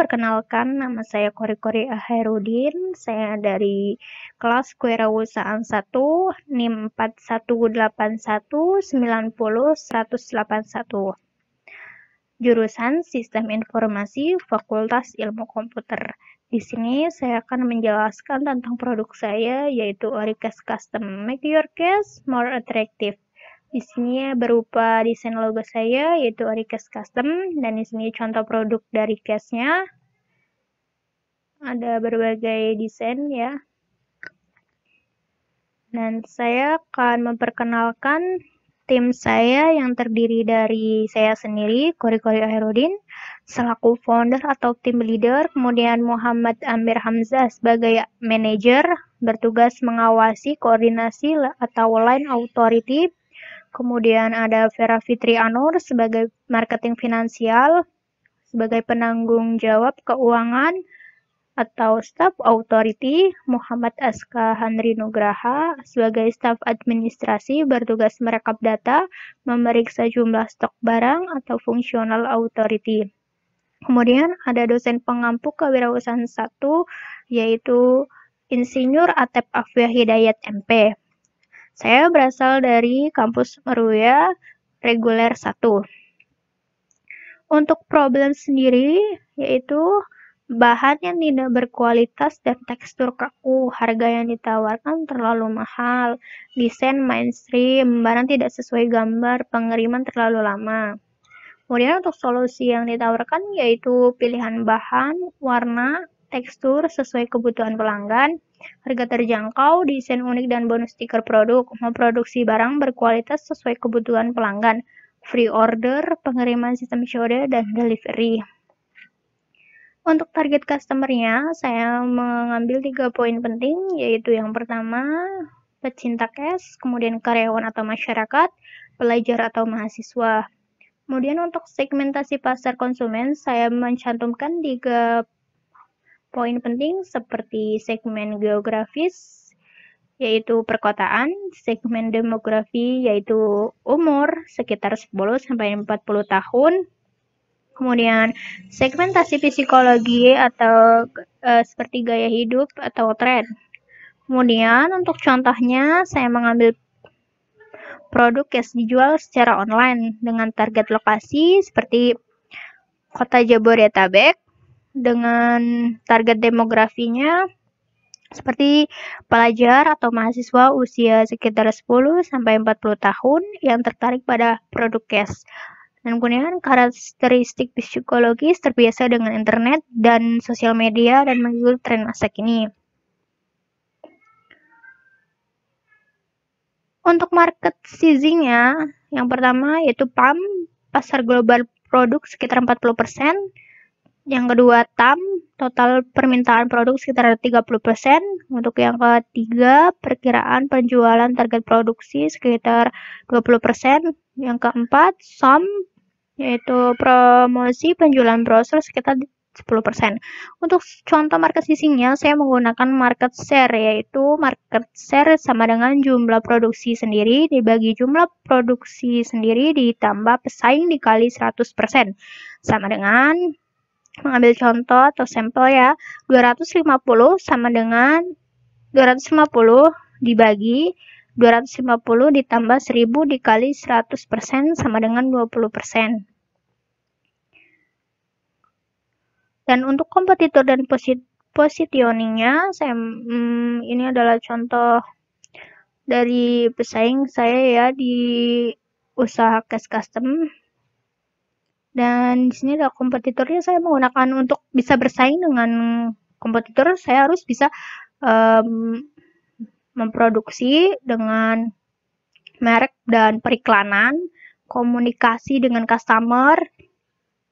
perkenalkan nama saya Kori Kori Aherudin. Saya dari kelas kewirausahaan 1, NIM 418190181. Jurusan Sistem Informasi Fakultas Ilmu Komputer. Di sini saya akan menjelaskan tentang produk saya yaitu orikas Custom Make Your Case More Attractive. Isinya berupa desain logo saya yaitu Oricast Custom dan isinya contoh produk dari case-nya. Ada berbagai desain ya. Dan saya akan memperkenalkan tim saya yang terdiri dari saya sendiri, Kori Kori Aherudin, selaku founder atau tim leader, kemudian Muhammad Amir Hamzah sebagai manager, bertugas mengawasi koordinasi atau line authority, Kemudian ada Vera Fitri Anur sebagai marketing finansial, sebagai penanggung jawab keuangan atau staff authority, Muhammad Aska Handri Nugraha sebagai staff administrasi bertugas merekap data, memeriksa jumlah stok barang atau Fungsional authority. Kemudian ada dosen pengampu kewirausahaan 1 yaitu Insinyur Atep Afia Hidayat MP saya berasal dari kampus Meruya reguler 1. Untuk problem sendiri, yaitu bahan yang tidak berkualitas dan tekstur kaku, harga yang ditawarkan terlalu mahal, desain mainstream, barang tidak sesuai gambar, pengiriman terlalu lama. Kemudian untuk solusi yang ditawarkan yaitu pilihan bahan, warna, tekstur sesuai kebutuhan pelanggan, harga terjangkau, desain unik dan bonus stiker produk, memproduksi barang berkualitas sesuai kebutuhan pelanggan, free order, pengiriman sistem COD, dan delivery. Untuk target customernya, saya mengambil tiga poin penting, yaitu yang pertama, pecinta cash, kemudian karyawan atau masyarakat, pelajar atau mahasiswa. Kemudian untuk segmentasi pasar konsumen, saya mencantumkan tiga Poin penting seperti segmen geografis yaitu perkotaan, segmen demografi yaitu umur sekitar 10 sampai 40 tahun. Kemudian segmentasi psikologi atau e, seperti gaya hidup atau tren. Kemudian untuk contohnya saya mengambil produk yang dijual secara online dengan target lokasi seperti Kota Jabodetabek, dengan target demografinya seperti pelajar atau mahasiswa usia sekitar 10 sampai 40 tahun yang tertarik pada produk cash. Dan kemudian karakteristik psikologis terbiasa dengan internet dan sosial media dan mengikuti tren masa kini. Untuk market sizingnya, yang pertama yaitu PAM, pasar global produk sekitar 40%, yang kedua TAM, total permintaan produk sekitar 30%. Untuk yang ketiga, perkiraan penjualan target produksi sekitar 20%. Yang keempat, SOM, yaitu promosi penjualan browser sekitar 10%. Untuk contoh market sisinya, saya menggunakan market share, yaitu market share sama dengan jumlah produksi sendiri dibagi jumlah produksi sendiri ditambah pesaing dikali 100%. Sama dengan mengambil contoh atau sampel ya 250 sama dengan 250 dibagi 250 ditambah 1000 dikali 100% sama dengan 20%. Dan untuk kompetitor dan posit positioningnya, saya, hmm, ini adalah contoh dari pesaing saya ya di usaha cash custom dan di sini ada kompetitornya saya menggunakan untuk bisa bersaing dengan kompetitor saya harus bisa um, memproduksi dengan merek dan periklanan, komunikasi dengan customer,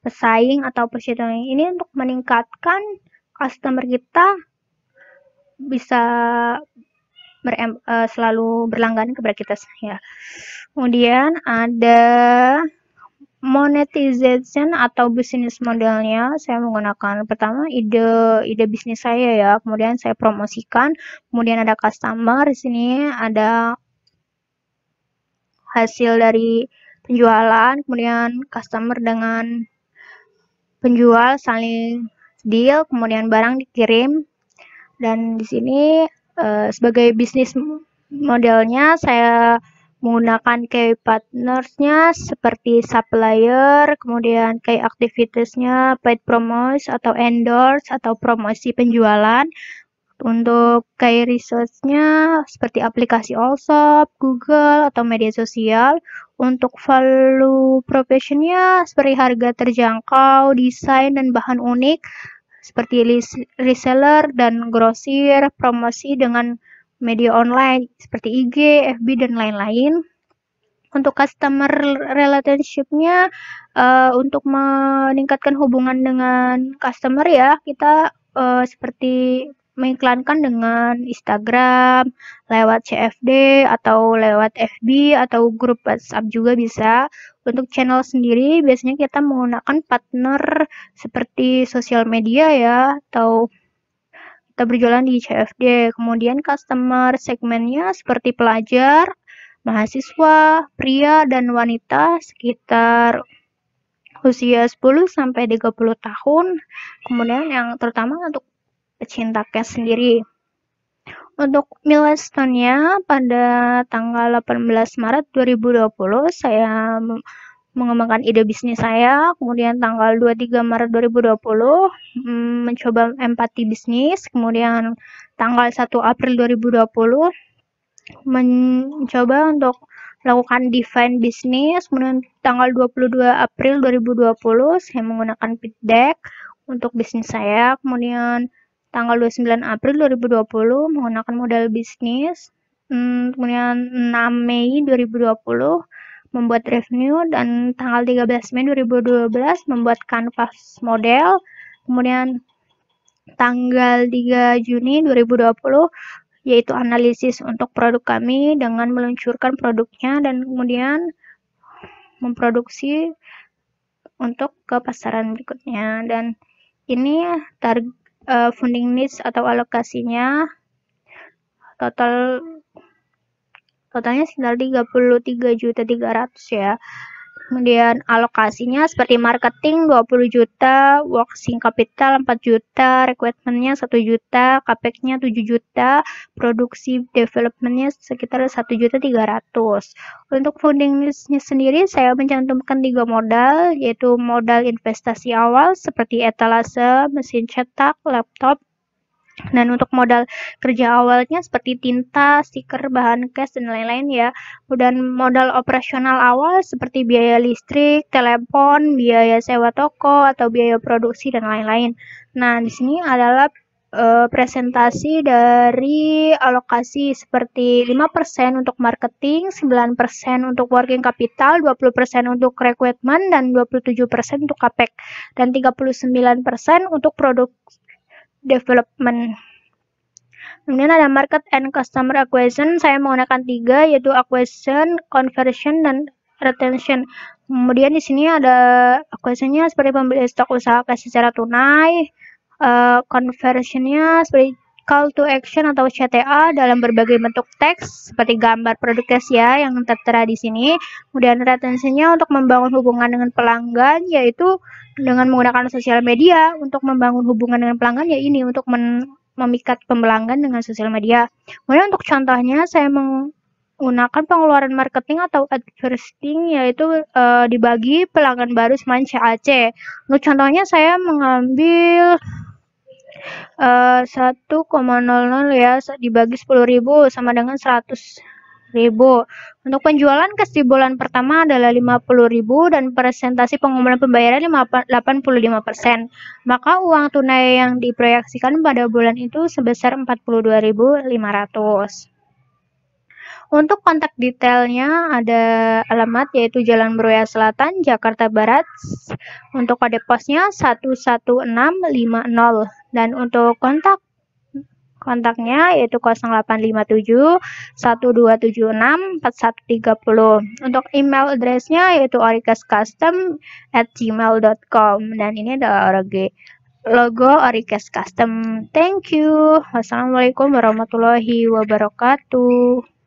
pesaing atau pesaing. Ini untuk meningkatkan customer kita bisa ber, eh, selalu berlangganan kepada kita ya. Kemudian ada monetization atau bisnis modelnya saya menggunakan pertama ide ide bisnis saya ya kemudian saya promosikan kemudian ada customer di sini ada hasil dari penjualan kemudian customer dengan penjual saling deal kemudian barang dikirim dan di sini eh, sebagai bisnis modelnya saya menggunakan key partnersnya seperti supplier, kemudian key activitiesnya paid promotion atau endorse atau promosi penjualan. Untuk key resource-nya seperti aplikasi Allshop, Google, atau media sosial. Untuk value profession-nya seperti harga terjangkau, desain, dan bahan unik seperti reseller dan grosir, promosi dengan media online seperti IG, FB, dan lain-lain. Untuk customer relationship-nya, uh, untuk meningkatkan hubungan dengan customer ya, kita uh, seperti mengiklankan dengan Instagram, lewat CFD, atau lewat FB, atau grup WhatsApp juga bisa. Untuk channel sendiri, biasanya kita menggunakan partner seperti sosial media ya, atau kita berjualan di CFD. Kemudian customer segmennya seperti pelajar, mahasiswa, pria, dan wanita sekitar usia 10 sampai 30 tahun. Kemudian yang terutama untuk pecinta cash sendiri. Untuk milestone-nya pada tanggal 18 Maret 2020 saya mengembangkan ide bisnis saya. Kemudian tanggal 23 Maret 2020 hmm, mencoba empati bisnis. Kemudian tanggal 1 April 2020 mencoba untuk lakukan define bisnis. Kemudian tanggal 22 April 2020 saya menggunakan feedback untuk bisnis saya. Kemudian tanggal 29 April 2020 menggunakan modal bisnis. Hmm, kemudian 6 Mei 2020 membuat revenue dan tanggal 13 Mei 2012 membuat kanvas model kemudian tanggal 3 Juni 2020 yaitu analisis untuk produk kami dengan meluncurkan produknya dan kemudian memproduksi untuk ke pasaran berikutnya dan ini target eh, funding needs atau alokasinya total totalnya sekitar 300 ya kemudian alokasinya seperti marketing 20 juta, working capital 4 juta, requirementnya 1 juta, capex-nya 7 juta, produksi developmentnya sekitar 1 juta 300. Untuk funding listnya sendiri saya mencantumkan tiga modal yaitu modal investasi awal seperti etalase, mesin cetak, laptop, dan untuk modal kerja awalnya seperti tinta, stiker, bahan cash, dan lain-lain ya. Dan modal operasional awal seperti biaya listrik, telepon, biaya sewa toko, atau biaya produksi, dan lain-lain. Nah, di sini adalah uh, presentasi dari alokasi seperti 5% untuk marketing, 9% untuk working capital, 20% untuk recruitment, dan 27% untuk CAPEX, dan 39% untuk produk development. Kemudian ada market and customer acquisition. Saya menggunakan tiga yaitu acquisition, conversion, dan retention. Kemudian di sini ada acquisitionnya seperti pembeli stok usaha cash secara tunai, uh, conversionnya seperti call to action atau CTA dalam berbagai bentuk teks seperti gambar produknya ya yang tertera di sini. Kemudian retensinya untuk membangun hubungan dengan pelanggan yaitu dengan menggunakan sosial media untuk membangun hubungan dengan pelanggan ya ini untuk men memikat pembelanggan dengan sosial media. Kemudian untuk contohnya saya menggunakan pengeluaran marketing atau advertising yaitu e, dibagi pelanggan baru semacam CAC. Untuk contohnya saya mengambil Uh, eh, 1,00 ya dibagi 10.000 sama dengan 100.000. Untuk penjualan cash di pertama adalah 50.000 dan presentasi pengumuman pembayaran 85%. Maka uang tunai yang diproyeksikan pada bulan itu sebesar 42.500. Untuk kontak detailnya ada alamat yaitu Jalan Beroya Selatan, Jakarta Barat. Untuk kode posnya 11650. Dan untuk kontak kontaknya yaitu 0857 1276 4130. Untuk email addressnya yaitu orikascustom at gmail.com dan ini adalah org logo Orikes Custom. Thank you. Wassalamualaikum warahmatullahi wabarakatuh.